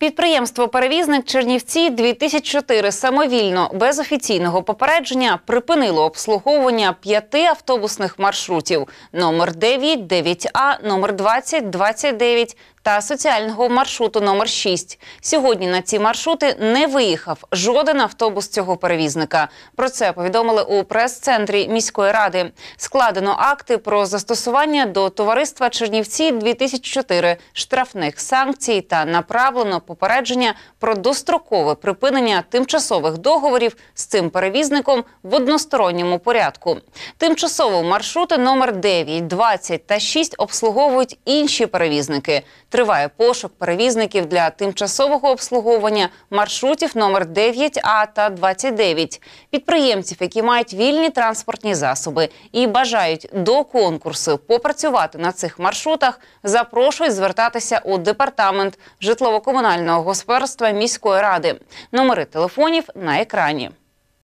Підприємство-перевізник Чернівці 2004 самовільно без офіційного попередження припинило обслуговування п'яти автобусних маршрутів: номер 9, 9А, номер 20, 29 та соціального маршруту номер 6 Сьогодні на ці маршрути не виїхав жоден автобус цього перевізника. Про це повідомили у прес-центрі міської ради. Складено акти про застосування до товариства Чернівці 2004 штрафних санкцій та направлено попередження про дострокове припинення тимчасових договорів з цим перевізником в односторонньому порядку. Тимчасово маршрути номер 9, 20 та 6 обслуговують інші перевізники. Триває пошук перевізників для тимчасового обслуговування маршрутів номер 9 А та 29. Підприємців, які мають вільні транспортні засоби і бажають до конкурсу попрацювати на цих маршрутах, запрошують звертатися у департамент житлово-комунального комунального господарства міської ради. Номери телефонів на екрані.